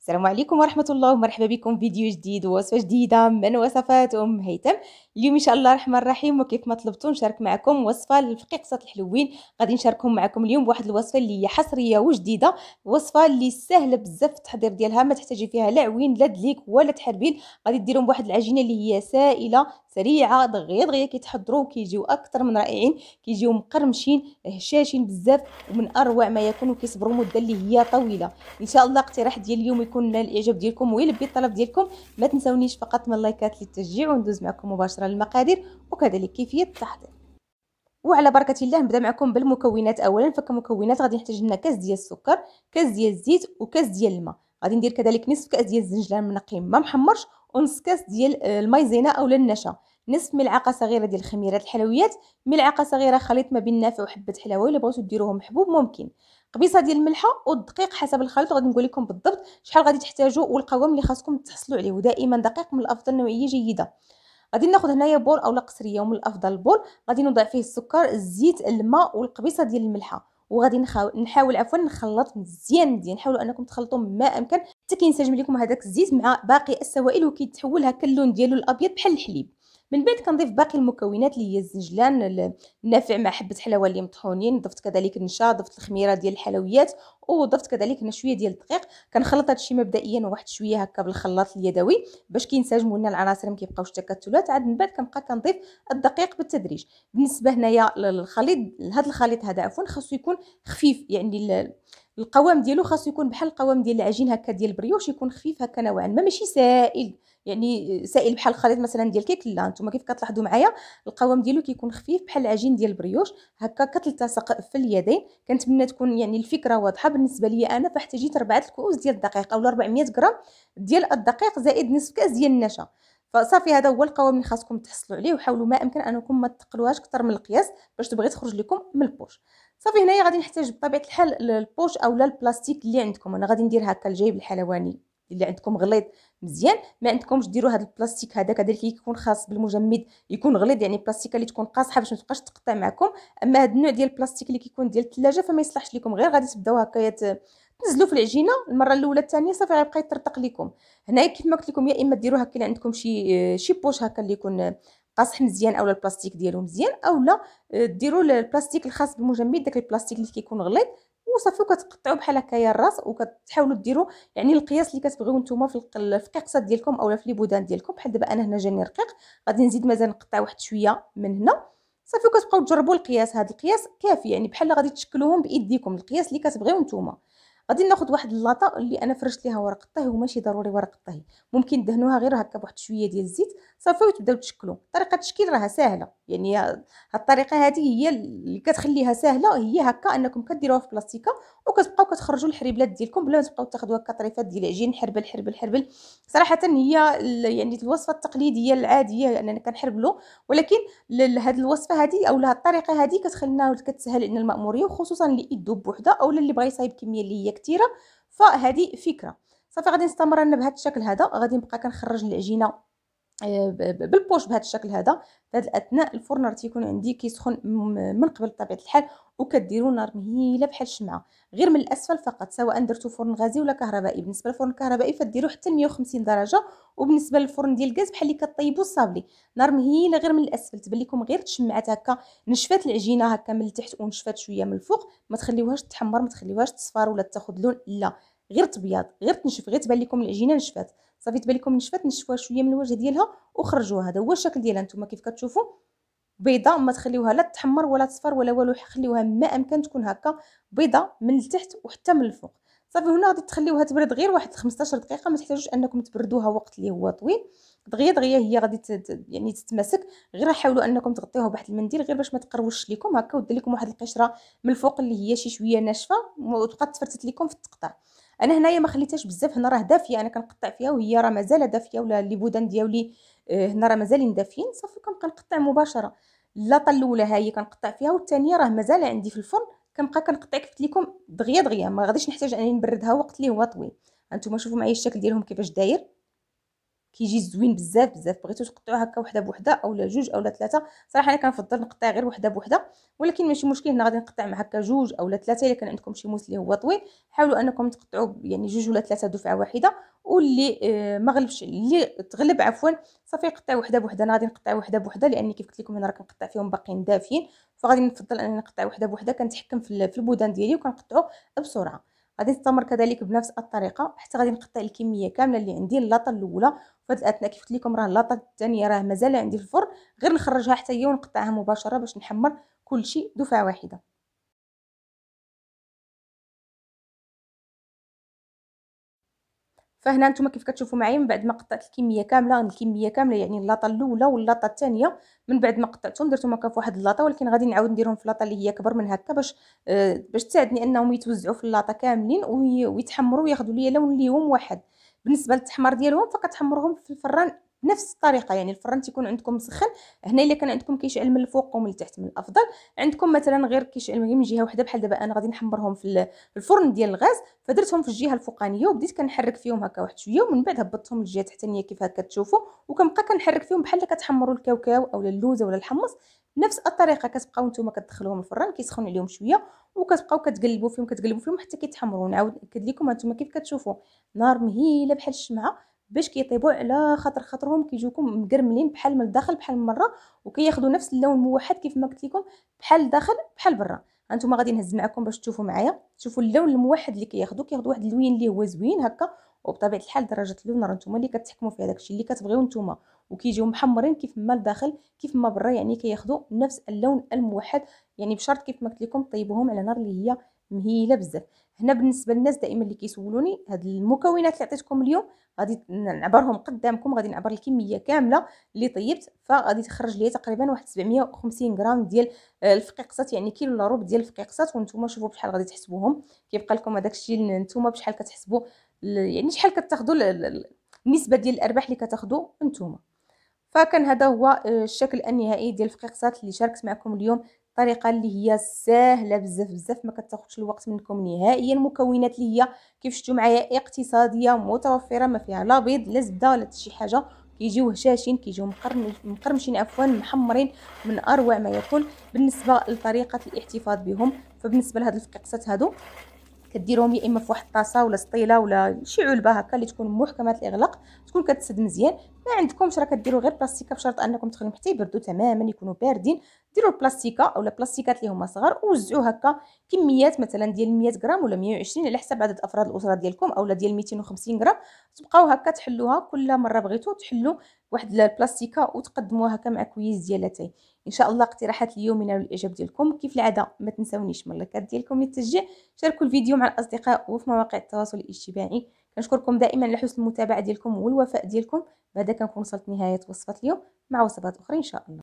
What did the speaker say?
السلام عليكم ورحمة الله ومرحبا بكم فيديو جديد ووصفة جديدة من وصفات أم هيثم اليوم إن شاء الله الرحمن الرحيم وكيف ما طلبتوا نشارك معكم وصفة للفقيقصة الحلوين غادي نشاركهم معكم اليوم بواحد الوصفة اللي هي حصرية وجديدة وصفة اللي سهلة بزاف التحضير ديالها ما تحتاجي فيها لا عوين لا دليك ولا تحربين غادي ديرهم بواحد العجينة اللي هي سائلة سريعة دغيا دغيا كيتحضروا كيجيو أكثر من رائعين كيجيو مقرمشين هشاشين بزاف ومن أروع ما يكون وكيصبروا مدة اللي هي طويلة إن شاء الله اقتراح ديال اليوم يكون نال الاعجاب ديالكم ويلبي الطلب ديالكم ما تنساونيش فقط من اللايكات للتشجيع وندوز معكم مباشره للمقادير وكذلك كيفيه التحضير وعلى بركه الله نبدا معكم بالمكونات اولا فكمكونات غادي نحتاج لنا كاس ديال السكر كاس ديال الزيت وكاس ديال الماء غادي ندير كذلك نصف كاس ديال الزنجلان منقي ما محمرش ونص كاس ديال آه، المايزينا اولا النشا نصف ملعقه صغيره ديال خميره الحلويات ملعقه صغيره خليط ما بين نافع وحبه حلاوه الا بغيتو ديروهم حبوب ممكن قبيصه ديال الملحه والدقيق حسب الخليط غادي نقول لكم بالضبط شحال غادي تحتاجوا والقوام اللي خاصكم تحصلوا عليه ودائما دقيق من الافضل نوعيه جيده غادي ناخذ هنايا بول اولا قصريه ومن الافضل بول غادي نوضع فيه السكر الزيت الماء والقبيصه ديال الملحه وغادي نخاو... نحاول عفوا نخلط مزيان مزيان حاولوا انكم تخلطوا ما امكن حتى كينسجم لكم هذاك الزيت مع باقي السوائل وكيتحول هكا اللون ديالو الابيض بحال الحليب من بعد كنضيف باقي المكونات اللي هي الزنجلان النافع مع حبه حلاوه اللي مطحونين ضفت كذلك النشا ضفت الخميره ديال الحلويات وضفت كذلك هنا شويه ديال الدقيق كنخلط هادشي مبدئيا واحد شويه هكا بالخلاط اليدوي باش كينسجموا لنا العناصر ما كيبقاوش تكتلات عاد من بعد كنبقى كنضيف الدقيق بالتدريج بالنسبه هنايا للخليط هذا الخليط هذا عفوا خاصو يكون خفيف يعني القوام ديالو خاصو يكون بحال القوام ديال العجين هكا ديال البريوش يكون خفيف هكا نوعا ما ماشي سائل يعني سائل بحال الخليط مثلا ديال الكيك لا نتوما كيف كتلاحظوا معايا القوام ديالو كيكون خفيف بحال العجين ديال البريوش هكا كتلتصق في اليدين كنتمنى تكون يعني الفكره واضحه بالنسبه لي انا فاحتاجيت ربعه الكؤوس ديال الدقيق اولا 400 غرام ديال الدقيق زائد نصف كاس ديال النشا فصافي هذا هو القوام اللي خاصكم تحصلوا عليه وحاولوا ما امكن انكم ما تقلوهاش اكثر من القياس باش تبغي تخرج لكم من البوش صافي هنايا غادي نحتاج بطبيعه الحال البوش اولا البلاستيك اللي عندكم انا غادي ندير هكا الجيب الحلواني اللي عندكم غليظ مزيان ما عندكمش ديروا هذا البلاستيك هذا كذلك يكون خاص بالمجمد يكون غليظ يعني البلاستيكه اللي تكون قاصحه باش ما تبقاش تقطع معكم اما هذا النوع ديال البلاستيك اللي كيكون ديال الثلاجه فما يصلحش لكم غير غادي تبداو هكايا نزلوا في العجينه المره الاولى الثانيه صافي غيبقى يطرطق لكم هنايا كيف ما قلت لكم يا اما ديروا هكا عندكم شي شي بوش هكا اللي يكون قاصح مزيان اولا البلاستيك ديالو مزيان اولا ديروا البلاستيك الخاص بالمجمد داك البلاستيك اللي كيكون غليظ وصافي وكتقطعوا بحال هكايا الراس وكتحاولوا ديروا يعني القياس اللي كتبغيو نتوما في القيقصه ديالكم اولا في لي بودان ديالكم بحال دابا انا هنا جاني رقيق غادي نزيد مازال نقطع واحد شويه من هنا صافي وكتبقاو تجربوا القياس هذا القياس كافي يعني بحال غادي تشكلوهم بايديكم القياس اللي كتبغيو نتوما غادي ناخذ واحد اللاطه اللي انا فرشت ليها ورق الطهي وماشي ضروري ورق الطهي ممكن دهنوها غير هكا بواحد شويه ديال الزيت صافي وتبداو تشكلوا طريقه التشكيل راها سهله يعني هاد الطريقه هذه هي اللي كتخليها سهله هي هكا انكم كديروها في بلاستيكه وكتبقاو كتخرجوا الحريبلات ديالكم بلا ما تبقاو تاخذوا هكا طريفات ديال العجين حربل حربل حربل صراحه هي يعني الوصفه التقليديه العاديه اننا كنحربلوا ولكن هاد الوصفه هذه او الطريقه هذه كتخلينا كتسهل لنا الماموريه وخصوصا اللي يدوب بوحده او اللي بغى يصايب كميه اللي هي كثيره فهذه فكره صافي غادي نستمر انا بهذا الشكل هذا غادي نبقى كنخرج العجينه آه، بالبوش بهذا الشكل هذا في هذا الاثناء الفرن راه تيكون عندي كيسخن من قبل بطبيعه الحال وكديروا نار مهيله بحال الشمعه غير من الاسفل فقط سواء درتو فرن غازي ولا كهربائي بالنسبه للفرن الكهربائي فديروا حتى 150 درجه وبالنسبه للفرن ديال الغاز بحال اللي كطيبوا الصابلي نار مهيله غير من الاسفل تبان لكم غير تشمعات هكا نشفات العجينه هكا من التحت ونشفات شويه من الفوق ما تخليوهاش تحمر ما تخليوهاش تصفر ولا تاخذ لون لا غير تبيض غير تنشف غير تبان لكم العجينه نشفات صافي تبان لكم نشفات نشفوها شويه من الوجه ديالها وخرجوها هذا هو الشكل ديالها نتوما كيف كتشوفوا بيضه ما تخليوها لا تحمر ولا تصفر ولا والو خليوها ما امكن تكون هكا بيضه من التحت وحتى من الفوق صافي هنا غادي تخليوها تبرد غير واحد 15 دقيقه ما تحتاجوش انكم تبردوها وقت اللي هو طويل دغيا دغيا هي غادي يعني تتماسك غير حاولوا انكم تغطيوها بواحد المنديل غير باش ما تقروش لكم هكا ودير لكم واحد القشره من الفوق اللي هي شي شويه ناشفه وتبقى تفرتت لكم في التقطاع انا هنايا ما خليتهاش بزاف هنا راه دافيه انا كنقطع فيها وهي راه مازال دافيه ولا لي بودان ديالي آه، هنا راه مازالين دافيين صافي كنبقى نقطع مباشره اللاطه الاولى ها هي كنقطع فيها والثانيه راه مازال عندي في الفرن كنبقى كنقطع كيف لكم دغيا دغيا ما غاديش نحتاج انني نبردها وقت اللي هو طويل هانتوما شوفوا معايا الشكل ديالهم كيفاش داير كيجي زوين بزاف بزاف بغيتو تقطعو هكا وحده بوحده اولا جوج اولا ثلاثه صراحه انا كنفضل نقطع غير وحده بوحده ولكن ماشي مشكل هنا غادي نقطع مع هكا جوج اولا ثلاثه الا كان عندكم شي موس اللي هو طويل حاولوا انكم تقطعوا يعني جوج ولا ثلاثه دفعه واحده واللي آه ما غلبش اللي تغلب عفوا صافي قطع وحده بوحده انا غادي نقطع وحده بوحده لاني كيف قلت لكم انا راه كنقطع فيهم باقيين دافيين فغادي نفضل انني نقطع وحده بوحده كنتحكم في البودان ديالي وكنقطعو بسرعه غادي نستمر كذلك بنفس الطريقه حتى غادي نقطع الكميه كامله اللي عندي اللاطه الاولى فهاد الاثناء كيف قلت لكم راه اللاطه الثانيه راه مازال عندي في الفرن غير نخرجها حتى هي ونقطعها مباشره باش نحمر كلشي دفعه واحده فهنا نتوما كيف كتشوفوا معايا من بعد ما قطعت الكميه كامله الكميه كامله يعني اللاطه الاولى واللاطه الثانيه من بعد ما قطعتهم درتهم هكا في واحد اللاطه ولكن غادي نعاود نديرهم في اللاطه اللي هي كبر من هكا باش آه باش تساعدني انهم يتوزعوا في اللاطه كاملين ويتحمروا وياخذوا ليا لون ليهم واحد بالنسبه للتحمر ديالهم فكتحمرهم في الفران نفس الطريقه يعني الفران تيكون عندكم مسخن هنا الا كان عندكم كيشعل من الفوق ومن التحت من الافضل عندكم مثلا غير كيشعل من جهه واحده بحال دابا انا غادي نحمرهم في الفرن ديال الغاز فدرتهم في الجهه الفوقانيه وبديت كنحرك فيهم هكا واحد شويه ومن بعد هبطتهم للجهه التحتانيه كيف هكا تشوفوا وكنبقى كنحرك فيهم بحال كتحمروا الكاوكاو اولا اللوزه ولا الحمص نفس الطريقه كتبقاو نتوما كتدخلوهم الفران كيسخن عليهم شويه وكتبقاو كتقلبوا فيهم كتقلبوا فيهم حتى كيتحمروا نعاود ناكد لكم هانتوما كيف كتشوفوا نار مهيله بحال الشمعه باش كيطيبوا على خاطر خاطرهم كيجوكم مقرملين بحال من الداخل بحال من برا وكياخذوا نفس اللون موحد كيف ما قلت لكم بحال الداخل بحال برا هانتوما غادي نهز معكم باش تشوفوا معايا تشوفوا اللون الموحد اللي كياخذوا كياخذوا واحد اللوين اللي هو زوين هكا وبطبيعه الحال درجه اللون راه نتوما اللي كتحكموا في هذاك الشيء اللي كتبغيو نتوما وكيجيو محمرين كيف ما لداخل كيف ما برا يعني كياخذوا نفس اللون الموحد يعني بشرط كيف ما قلت لكم طيبوهم على نار اللي هي مهيله بزاف هنا بالنسبه للناس دائما اللي كيسولوني هاد المكونات اللي عطيتكم اليوم غادي نعبرهم قدامكم غادي نعبر الكميه كامله اللي طيبت فغادي تخرج ليا تقريبا واحد 750 غرام ديال آه، الفقيقصات يعني كيلو لا ديال الفقيقصات وانتم شوفوا بشحال غادي تحسبوهم كيبقى لكم هذاك الشيء نتوما بشحال كتحسبوا يعني شحال كتاخذوا النسبه ديال الارباح اللي كتاخذوا نتوما فكان هذا هو آه، الشكل النهائي ديال الفقيقصات اللي شاركت معكم اليوم الطريقه اللي هي ساهله بزاف بزاف ما كتاخذش الوقت منكم نهائيا المكونات اللي هي كيف شفتوا معايا اقتصاديه متوفره ما فيها لا بيض لا زبده ولا شي حاجه كيجيو هشاشين كيجيو مقرمشين عفوا محمرين من اروع ما يكون بالنسبه لطريقه الاحتفاظ بهم فبالنسبه لهاد الفقيقصات هادو كديرهم يا اما في واحد الطاسه ولا سطيله ولا شي علبه هكا اللي تكون محكمه الاغلاق تكون كتسد مزيان ما عندكمش راه كديروا غير بلاستيكه بشرط انكم تخليهم حتى يبردوا تماما يكونوا باردين ديروا البلاستيكه اولا بلاستيكات اللي هما صغار ووزعوا هكا كميات مثلا ديال 100 غرام ولا 120 على حسب عدد افراد الاسره ديالكم اولا ديال 250 غرام تبقاو هكا تحلوها كل مره بغيتو تحلو واحد البلاستيكه وتقدموها هكا مع كويس ديال اتاي ان شاء الله اقتراحات اليوم ينالوا الاعجاب ديالكم كيف العاده ما تنساونيش من لايكات ديالكم للتشجيع شاركوا الفيديو مع الاصدقاء وفي مواقع التواصل الاجتماعي كنشكركم دائما على حسن المتابعه ديالكم والوفاء ديالكم بهذا كنكون وصلت نهايه وصفه اليوم مع وصفات اخرى ان شاء الله